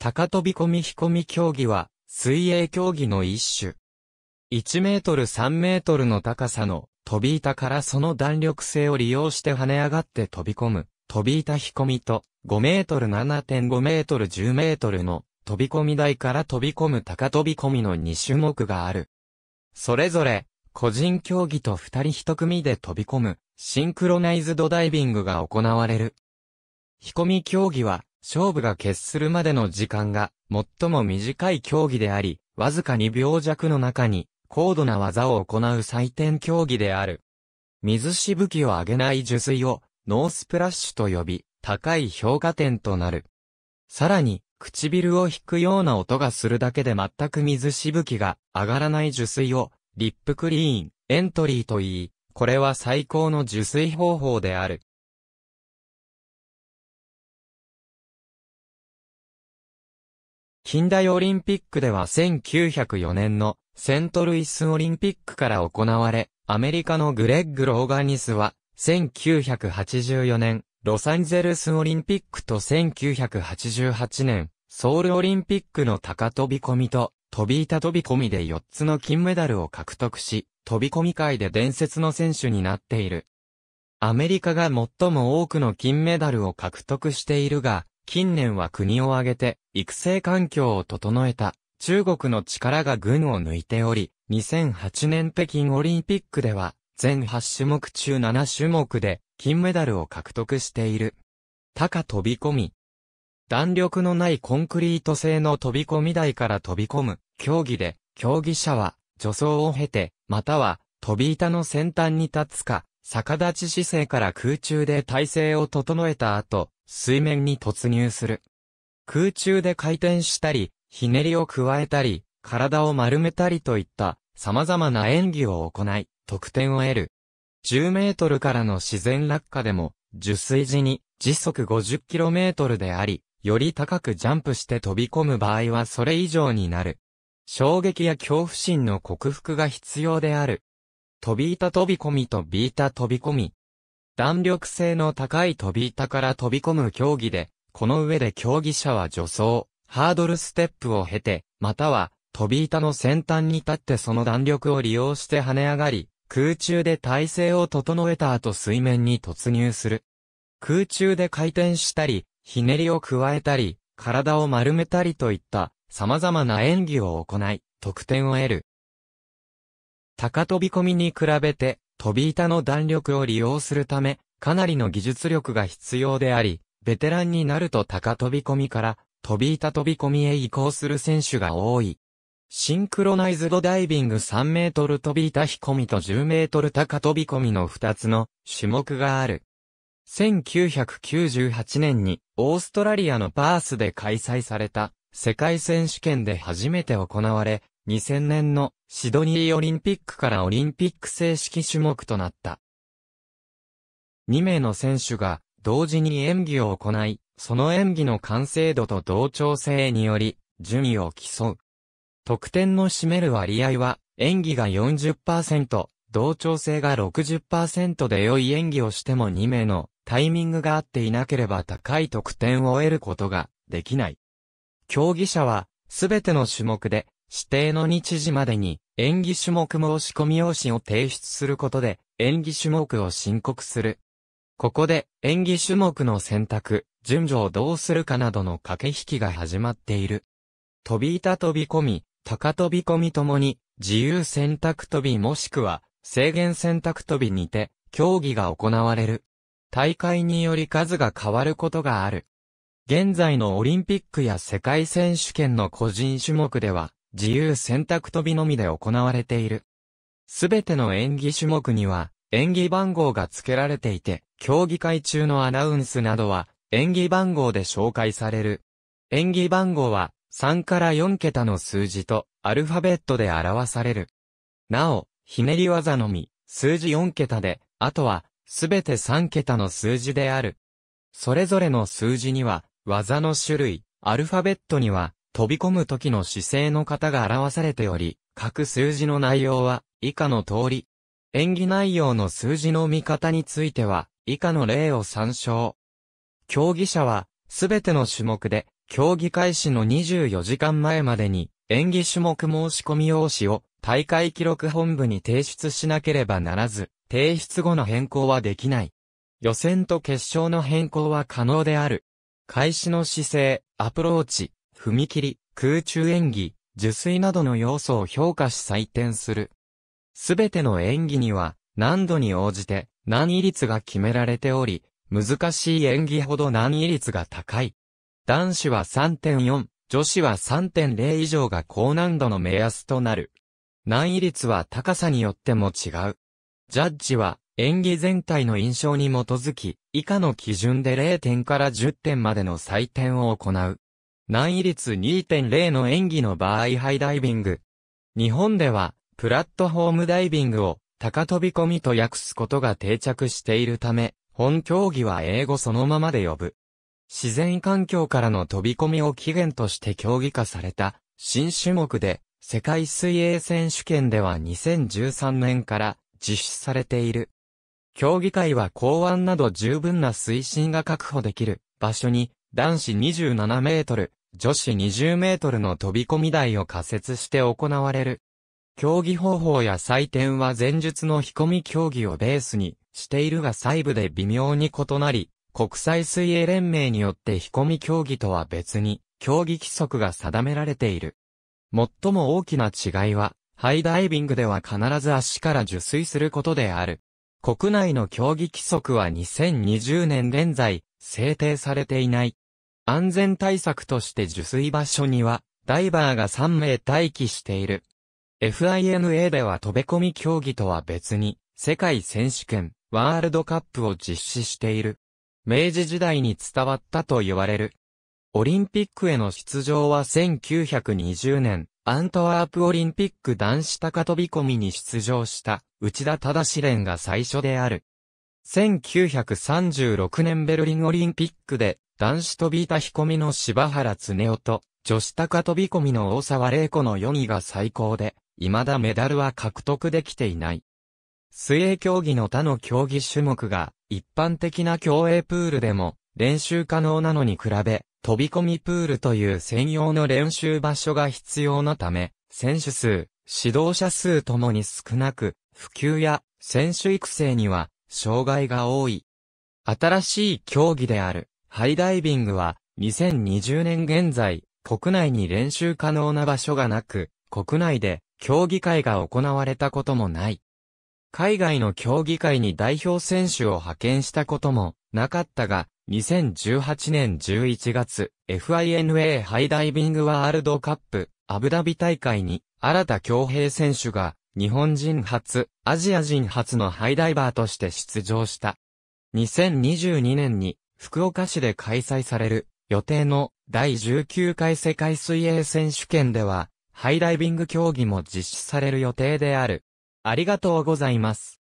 高飛び込み飛込み競技は、水泳競技の一種。1メートル3メートルの高さの飛び板からその弾力性を利用して跳ね上がって飛び込む、飛び板飛込みと、5メートル7.5メートル10メートルの飛び込み台から飛び込む高飛び込みの2種目がある。それぞれ、個人競技と2人1組で飛び込む、シンクロナイズドダイビングが行われる。飛込競技は、勝負が決するまでの時間が最も短い競技であり、わずか2秒弱の中に高度な技を行う採点競技である。水しぶきを上げない受水をノースプラッシュと呼び、高い評価点となる。さらに、唇を引くような音がするだけで全く水しぶきが上がらない受水をリップクリーン、エントリーと言い、これは最高の受水方法である。近代オリンピックでは1904年のセントルイスオリンピックから行われ、アメリカのグレッグ・ローガニスは、1984年、ロサンゼルスオリンピックと1988年、ソウルオリンピックの高飛び込みと、飛び板飛び込みで4つの金メダルを獲得し、飛び込み界で伝説の選手になっている。アメリカが最も多くの金メダルを獲得しているが、近年は国を挙げて育成環境を整えた中国の力が群を抜いており、2008年北京オリンピックでは全8種目中7種目で金メダルを獲得している。高飛び込み。弾力のないコンクリート製の飛び込み台から飛び込む競技で、競技者は助走を経て、または飛び板の先端に立つか、逆立ち姿勢から空中で体勢を整えた後、水面に突入する。空中で回転したり、ひねりを加えたり、体を丸めたりといった様々な演技を行い、得点を得る。10メートルからの自然落下でも、受水時に時速5 0トルであり、より高くジャンプして飛び込む場合はそれ以上になる。衝撃や恐怖心の克服が必要である。飛び板飛び込みと飛び板飛び込み。弾力性の高い飛び板から飛び込む競技で、この上で競技者は助走、ハードルステップを経て、または飛び板の先端に立ってその弾力を利用して跳ね上がり、空中で体勢を整えた後水面に突入する。空中で回転したり、ひねりを加えたり、体を丸めたりといった様々な演技を行い、得点を得る。高飛び込みに比べて、飛び板の弾力を利用するため、かなりの技術力が必要であり、ベテランになると高飛び込みから、飛び板飛び込みへ移行する選手が多い。シンクロナイズドダイビング3メートル飛び板飛込みと10メートル高飛び込みの2つの種目がある。1998年にオーストラリアのパースで開催された世界選手権で初めて行われ、2000年のシドニーオリンピックからオリンピック正式種目となった。2名の選手が同時に演技を行い、その演技の完成度と同調性により順位を競う。得点の占める割合は演技が40%、同調性が60%で良い演技をしても2名のタイミングが合っていなければ高い得点を得ることができない。競技者はすべての種目で指定の日時までに演技種目申し込み用紙を提出することで演技種目を申告する。ここで演技種目の選択、順序をどうするかなどの駆け引きが始まっている。飛び板飛び込み、高飛び込みともに自由選択飛びもしくは制限選択飛びにて競技が行われる。大会により数が変わることがある。現在のオリンピックや世界選手権の個人種目では、自由選択飛びのみで行われている。すべての演技種目には、演技番号が付けられていて、競技会中のアナウンスなどは、演技番号で紹介される。演技番号は、3から4桁の数字と、アルファベットで表される。なお、ひねり技のみ、数字4桁で、あとは、すべて3桁の数字である。それぞれの数字には、技の種類、アルファベットには、飛び込む時の姿勢の型が表されており、各数字の内容は以下の通り。演技内容の数字の見方については、以下の例を参照。競技者は、すべての種目で、競技開始の24時間前までに、演技種目申し込み用紙を大会記録本部に提出しなければならず、提出後の変更はできない。予選と決勝の変更は可能である。開始の姿勢、アプローチ、踏切、空中演技、受水などの要素を評価し採点する。すべての演技には、難度に応じて、難易率が決められており、難しい演技ほど難易率が高い。男子は3.4、女子は3.0以上が高難度の目安となる。難易率は高さによっても違う。ジャッジは演技全体の印象に基づき、以下の基準で0点から10点までの採点を行う。難易率2.0の演技の場合ハイダイビング。日本では、プラットフォームダイビングを、高飛び込みと訳すことが定着しているため、本競技は英語そのままで呼ぶ。自然環境からの飛び込みを起源として競技化された、新種目で、世界水泳選手権では2013年から実施されている。競技会は港湾など十分な推進が確保できる場所に男子27メートル、女子20メートルの飛び込み台を仮設して行われる。競技方法や採点は前述の飛込み競技をベースにしているが細部で微妙に異なり、国際水泳連盟によって飛込み競技とは別に競技規則が定められている。最も大きな違いは、ハイダイビングでは必ず足から受水することである。国内の競技規則は2020年現在、制定されていない。安全対策として受水場所には、ダイバーが3名待機している。FINA では飛び込み競技とは別に、世界選手権、ワールドカップを実施している。明治時代に伝わったと言われる。オリンピックへの出場は1920年、アントワープオリンピック男子高飛び込みに出場した内田忠志連が最初である。1936年ベルリンオリンピックで男子飛び板飛込みの柴原恒夫と、女子高飛び込みの大沢玲子の4位が最高で、未だメダルは獲得できていない。水泳競技の他の競技種目が、一般的な競泳プールでも、練習可能なのに比べ、飛び込みプールという専用の練習場所が必要なため、選手数、指導者数ともに少なく、普及や選手育成には、障害が多い。新しい競技である。ハイダイビングは、2020年現在、国内に練習可能な場所がなく、国内で競技会が行われたこともない。海外の競技会に代表選手を派遣したこともなかったが、2018年11月、FINA ハイダイビングワールドカップアブダビ大会に、新田京平選手が、日本人初、アジア人初のハイダイバーとして出場した。2022年に福岡市で開催される予定の第19回世界水泳選手権では、ハイダイビング競技も実施される予定である。ありがとうございます。